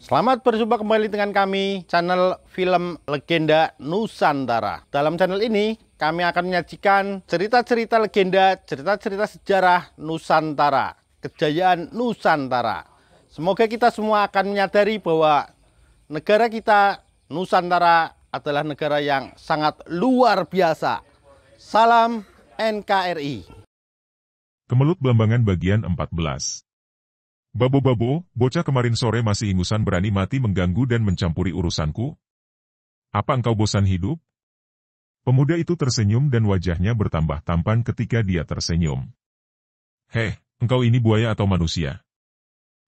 Selamat berjumpa kembali dengan kami, channel film Legenda Nusantara. Dalam channel ini, kami akan menyajikan cerita-cerita legenda, cerita-cerita sejarah Nusantara, kejayaan Nusantara. Semoga kita semua akan menyadari bahwa negara kita, Nusantara, adalah negara yang sangat luar biasa. Salam NKRI. Kemelut Belambangan bagian 14 Babo-babo, bocah kemarin sore masih ingusan berani mati mengganggu dan mencampuri urusanku? Apa engkau bosan hidup? Pemuda itu tersenyum dan wajahnya bertambah tampan ketika dia tersenyum. Heh, engkau ini buaya atau manusia?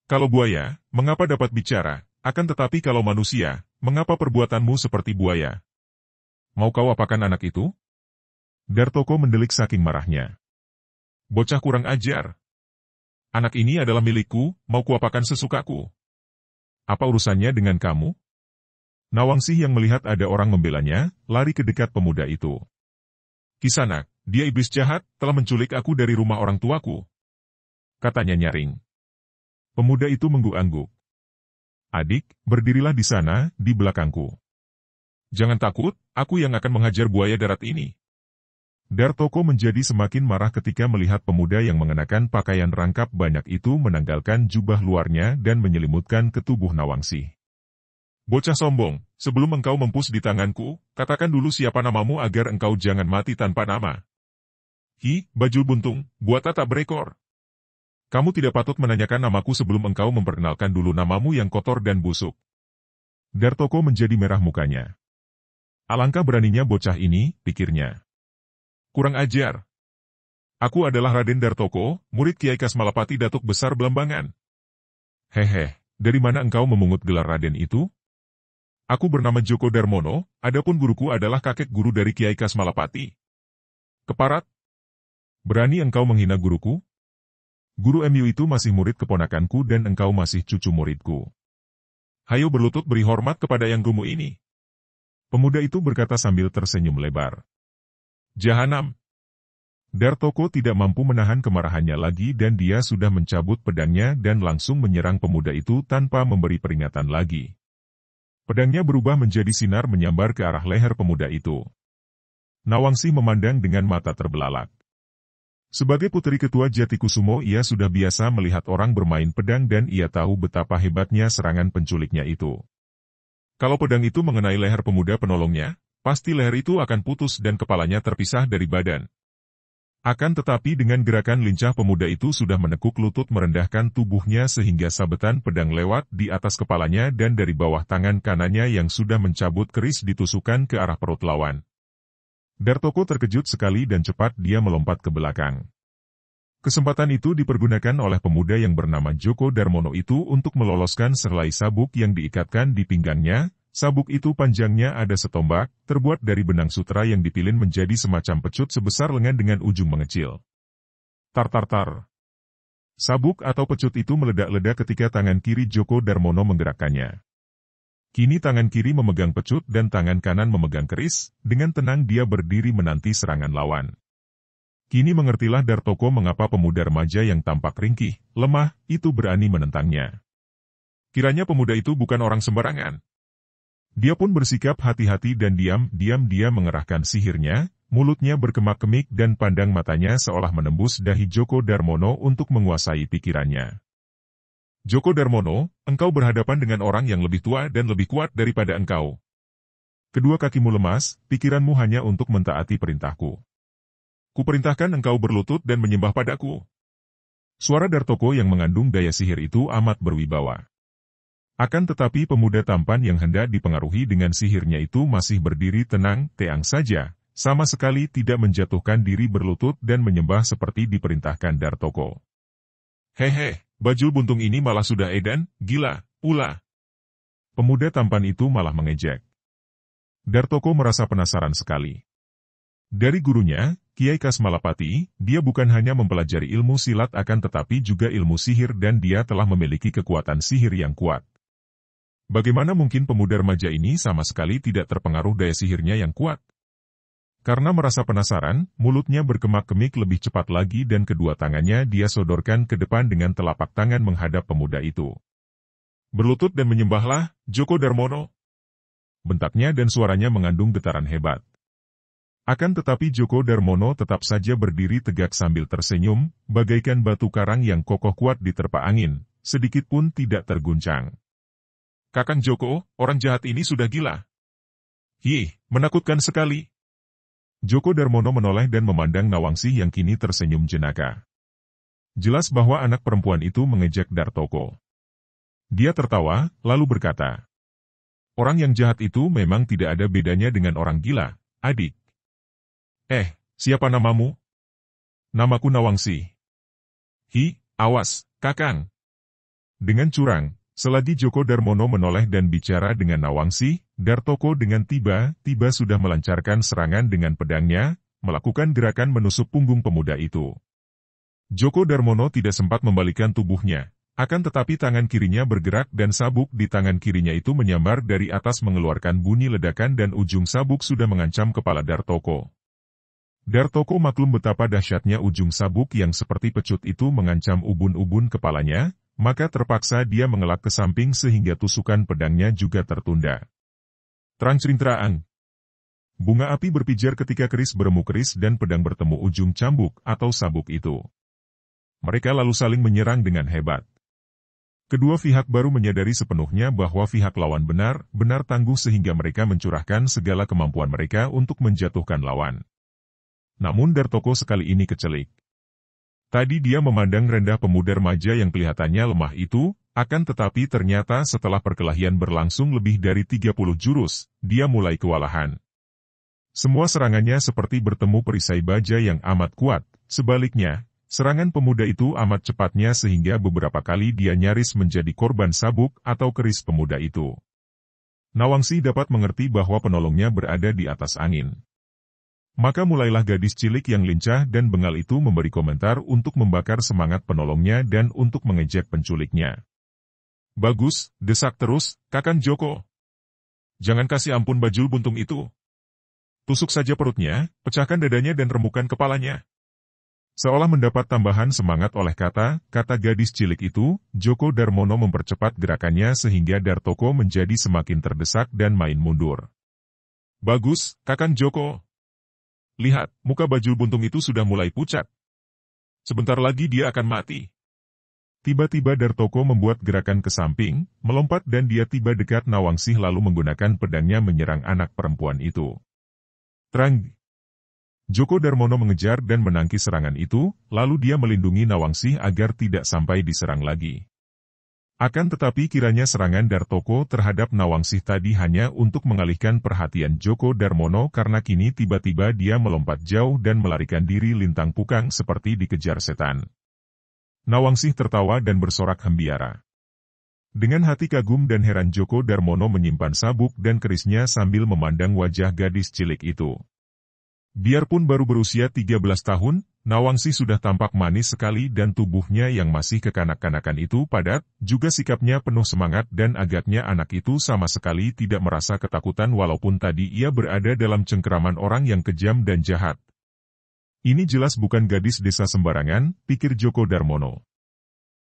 Kalau buaya, mengapa dapat bicara? Akan tetapi kalau manusia, mengapa perbuatanmu seperti buaya? Mau kau apakan anak itu? Dartoko mendelik saking marahnya. Bocah kurang ajar, Anak ini adalah milikku, mau kuapakan sesukaku. Apa urusannya dengan kamu? Nawangsih yang melihat ada orang membelanya, lari ke dekat pemuda itu. Kisanak, dia iblis jahat, telah menculik aku dari rumah orang tuaku. Katanya nyaring. Pemuda itu mengguk-angguk. Adik, berdirilah di sana, di belakangku. Jangan takut, aku yang akan menghajar buaya darat ini. Dartoko menjadi semakin marah ketika melihat pemuda yang mengenakan pakaian rangkap banyak itu menanggalkan jubah luarnya dan menyelimutkan ke tubuh Nawangsi. Bocah sombong, sebelum engkau mempus di tanganku, katakan dulu siapa namamu agar engkau jangan mati tanpa nama. Hi, baju buntung, buat tak berekor. Kamu tidak patut menanyakan namaku sebelum engkau memperkenalkan dulu namamu yang kotor dan busuk. Dartoko menjadi merah mukanya. Alangkah beraninya bocah ini, pikirnya. Kurang ajar. Aku adalah Raden Dartoko, murid Kiai Kasmalapati Datuk Besar Belambangan. Hehe, dari mana engkau memungut gelar Raden itu? Aku bernama Joko Darmono, adapun guruku adalah kakek guru dari Kiai Kasmalapati. Keparat? Berani engkau menghina guruku? Guru MU itu masih murid keponakanku dan engkau masih cucu muridku. Hayo berlutut beri hormat kepada yang gumu ini. Pemuda itu berkata sambil tersenyum lebar. Jahanam. Dartoko tidak mampu menahan kemarahannya lagi dan dia sudah mencabut pedangnya dan langsung menyerang pemuda itu tanpa memberi peringatan lagi. Pedangnya berubah menjadi sinar menyambar ke arah leher pemuda itu. Nawangsi memandang dengan mata terbelalak. Sebagai putri ketua Jatikusumo ia sudah biasa melihat orang bermain pedang dan ia tahu betapa hebatnya serangan penculiknya itu. Kalau pedang itu mengenai leher pemuda penolongnya, pasti leher itu akan putus dan kepalanya terpisah dari badan. Akan tetapi dengan gerakan lincah pemuda itu sudah menekuk lutut merendahkan tubuhnya sehingga sabetan pedang lewat di atas kepalanya dan dari bawah tangan kanannya yang sudah mencabut keris ditusukan ke arah perut lawan. Dartoko terkejut sekali dan cepat dia melompat ke belakang. Kesempatan itu dipergunakan oleh pemuda yang bernama Joko Darmono itu untuk meloloskan serlai sabuk yang diikatkan di pinggangnya, Sabuk itu panjangnya ada setombak, terbuat dari benang sutra yang dipilin menjadi semacam pecut sebesar lengan dengan ujung mengecil. Tar-tar-tar. Sabuk atau pecut itu meledak-ledak ketika tangan kiri Joko Darmono menggerakkannya. Kini tangan kiri memegang pecut dan tangan kanan memegang keris, dengan tenang dia berdiri menanti serangan lawan. Kini mengertilah Dartoko mengapa pemuda remaja yang tampak ringkih, lemah, itu berani menentangnya. Kiranya pemuda itu bukan orang sembarangan, dia pun bersikap hati-hati dan diam-diam dia mengerahkan sihirnya, mulutnya berkemak-kemik dan pandang matanya seolah menembus dahi Joko Darmono untuk menguasai pikirannya. Joko Darmono, engkau berhadapan dengan orang yang lebih tua dan lebih kuat daripada engkau. Kedua kakimu lemas, pikiranmu hanya untuk mentaati perintahku. Kuperintahkan engkau berlutut dan menyembah padaku. Suara Dartoko yang mengandung daya sihir itu amat berwibawa. Akan tetapi pemuda tampan yang hendak dipengaruhi dengan sihirnya itu masih berdiri tenang, teang saja, sama sekali tidak menjatuhkan diri berlutut dan menyembah seperti diperintahkan Dartoko. Hehe, baju buntung ini malah sudah edan, gila, pula. Pemuda tampan itu malah mengejek. Dartoko merasa penasaran sekali. Dari gurunya, Kiai Kasmalapati, dia bukan hanya mempelajari ilmu silat akan tetapi juga ilmu sihir dan dia telah memiliki kekuatan sihir yang kuat. Bagaimana mungkin pemuda remaja ini sama sekali tidak terpengaruh daya sihirnya yang kuat? Karena merasa penasaran, mulutnya berkemak-kemik lebih cepat lagi dan kedua tangannya dia sodorkan ke depan dengan telapak tangan menghadap pemuda itu. Berlutut dan menyembahlah, Joko Darmono. Bentaknya dan suaranya mengandung getaran hebat. Akan tetapi Joko Darmono tetap saja berdiri tegak sambil tersenyum, bagaikan batu karang yang kokoh kuat diterpa angin, sedikitpun tidak terguncang. Kakang Joko, orang jahat ini sudah gila. Hi, menakutkan sekali. Joko Darmono menoleh dan memandang Nawangsi yang kini tersenyum jenaka. Jelas bahwa anak perempuan itu mengejek Dartoko. Dia tertawa, lalu berkata, Orang yang jahat itu memang tidak ada bedanya dengan orang gila, adik. Eh, siapa namamu? Namaku Nawangsi. Hi, awas, kakang. Dengan curang, Selagi Joko Darmono menoleh dan bicara dengan Nawangsi, Dartoko dengan tiba-tiba sudah melancarkan serangan dengan pedangnya, melakukan gerakan menusuk punggung pemuda itu. Joko Darmono tidak sempat membalikan tubuhnya, akan tetapi tangan kirinya bergerak dan sabuk di tangan kirinya itu menyambar dari atas mengeluarkan bunyi ledakan dan ujung sabuk sudah mengancam kepala Dartoko. Dartoko maklum betapa dahsyatnya ujung sabuk yang seperti pecut itu mengancam ubun-ubun kepalanya, maka terpaksa dia mengelak ke samping sehingga tusukan pedangnya juga tertunda. Terang Trancintraan Bunga api berpijar ketika keris beremu keris dan pedang bertemu ujung cambuk atau sabuk itu. Mereka lalu saling menyerang dengan hebat. Kedua pihak baru menyadari sepenuhnya bahwa pihak lawan benar, benar tangguh sehingga mereka mencurahkan segala kemampuan mereka untuk menjatuhkan lawan. Namun Dartoko sekali ini kecelik. Tadi dia memandang rendah pemuda remaja yang kelihatannya lemah itu, akan tetapi ternyata setelah perkelahian berlangsung lebih dari 30 jurus, dia mulai kewalahan. Semua serangannya seperti bertemu perisai baja yang amat kuat, sebaliknya, serangan pemuda itu amat cepatnya sehingga beberapa kali dia nyaris menjadi korban sabuk atau keris pemuda itu. Nawangsi dapat mengerti bahwa penolongnya berada di atas angin. Maka mulailah gadis cilik yang lincah dan bengal itu memberi komentar untuk membakar semangat penolongnya dan untuk mengejek penculiknya. Bagus, desak terus, Kakan Joko. Jangan kasih ampun bajul buntung itu. Tusuk saja perutnya, pecahkan dadanya dan remukan kepalanya. Seolah mendapat tambahan semangat oleh kata, kata gadis cilik itu, Joko Darmono mempercepat gerakannya sehingga Dartoko menjadi semakin terdesak dan main mundur. Bagus, Kakan Joko. Lihat, muka baju buntung itu sudah mulai pucat. Sebentar lagi dia akan mati. Tiba-tiba Dartoko membuat gerakan ke samping, melompat dan dia tiba dekat Nawangsih lalu menggunakan pedangnya menyerang anak perempuan itu. Terang. Joko Darmono mengejar dan menangkis serangan itu, lalu dia melindungi Nawangsih agar tidak sampai diserang lagi. Akan tetapi kiranya serangan Dartoko terhadap Nawangsih tadi hanya untuk mengalihkan perhatian Joko Darmono karena kini tiba-tiba dia melompat jauh dan melarikan diri lintang pukang seperti dikejar setan. Nawangsih tertawa dan bersorak hembiara. Dengan hati kagum dan heran Joko Darmono menyimpan sabuk dan kerisnya sambil memandang wajah gadis cilik itu. Biarpun baru berusia 13 tahun, Nawangsi sudah tampak manis sekali dan tubuhnya yang masih kekanak-kanakan itu padat, juga sikapnya penuh semangat dan agaknya anak itu sama sekali tidak merasa ketakutan walaupun tadi ia berada dalam cengkeraman orang yang kejam dan jahat. Ini jelas bukan gadis desa sembarangan, pikir Joko Darmono.